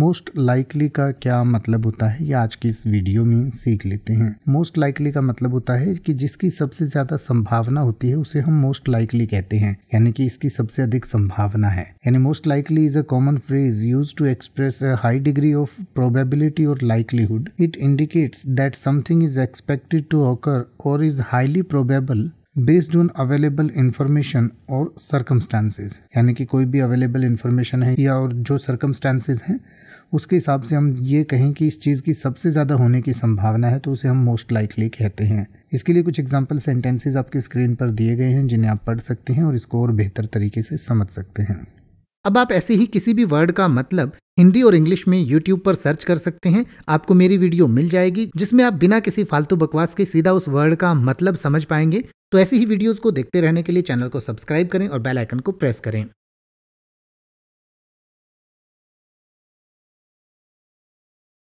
most likely का क्या मतलब होता है ये आज की इस वीडियो में सीख लेते हैं मोस्ट लाइकली का मतलब होता है कि जिसकी सबसे ज़्यादा संभावना होती है उसे हम मोस्ट लाइकली कहते हैं यानी कि इसकी सबसे अधिक संभावना है यानी most likely is a common phrase used to express a high degree of probability और likelihood it indicates that something is expected to occur और is highly probable based on available information और सर्कमस्टांसेज यानी कि कोई भी available information है या और जो सर्कमस्टांसेज हैं उसके हिसाब से हम ये कहें कि इस चीज़ की सबसे ज़्यादा होने की संभावना है तो उसे हम मोस्ट लाइकली कहते हैं इसके लिए कुछ एग्जाम्पल सेंटेंसेज आपके स्क्रीन पर दिए गए हैं जिन्हें आप पढ़ सकते हैं और इसको और बेहतर तरीके से समझ सकते हैं अब आप ऐसे ही किसी भी वर्ड का मतलब हिंदी और इंग्लिश में YouTube पर सर्च कर सकते हैं आपको मेरी वीडियो मिल जाएगी जिसमें आप बिना किसी फालतू बकवास के सीधा उस वर्ड का मतलब समझ पाएंगे तो ऐसी ही वीडियोस को देखते रहने के लिए चैनल को सब्सक्राइब करें और बेल आइकन को प्रेस करें